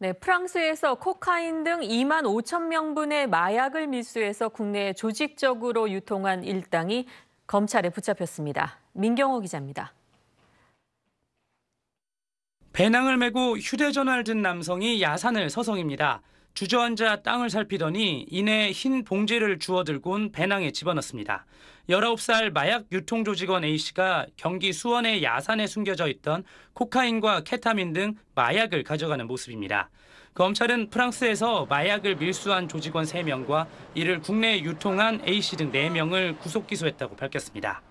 네, 프랑스에서 코카인 등 2만 5천 명분의 마약을 밀수해서 국내에 조직적으로 유통한 일당이 검찰에 붙잡혔습니다. 민경호 기자입니다. 배낭을 메고 휴대전화를 든 남성이 야산을 서성입니다. 주저앉아 땅을 살피더니 이내 흰 봉지를 주워들곤 배낭에 집어넣습니다. 19살 마약 유통 조직원 A씨가 경기 수원의 야산에 숨겨져 있던 코카인과 케타민 등 마약을 가져가는 모습입니다. 검찰은 프랑스에서 마약을 밀수한 조직원 3명과 이를 국내에 유통한 A씨 등 4명을 구속 기소했다고 밝혔습니다.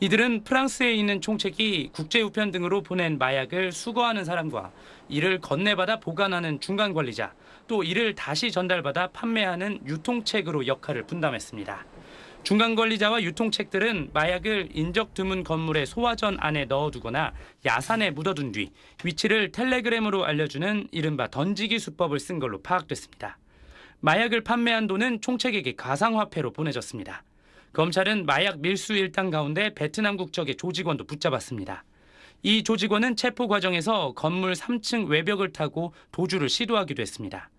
이들은 프랑스에 있는 총책이 국제 우편 등으로 보낸 마약을 수거하는 사람과 이를 건네받아 보관하는 중간 관리자, 또 이를 다시 전달받아 판매하는 유통책으로 역할을 분담했습니다. 중간 관리자와 유통책들은 마약을 인적 드문 건물의 소화전 안에 넣어두거나 야산에 묻어둔 뒤 위치를 텔레그램으로 알려주는 이른바 던지기 수법을 쓴 걸로 파악됐습니다. 마약을 판매한 돈은 총책에게 가상화폐로 보내졌습니다. 검찰은 마약 밀수 일당 가운데 베트남 국적의 조직원도 붙잡았습니다. 이 조직원은 체포 과정에서 건물 3층 외벽을 타고 도주를 시도하기도 했습니다.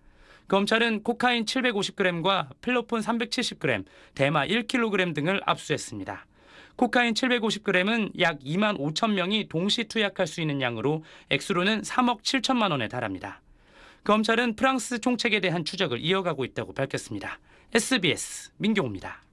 검찰은 코카인 750g과 필로폰 370g, 대마 1kg 등을 압수했습니다. 코카인 750g은 약 2만 5천 명이 동시 투약할 수 있는 양으로 액수로는 3억 7천만 원에 달합니다. 검찰은 프랑스 총책에 대한 추적을 이어가고 있다고 밝혔습니다. SBS 민경호입니다.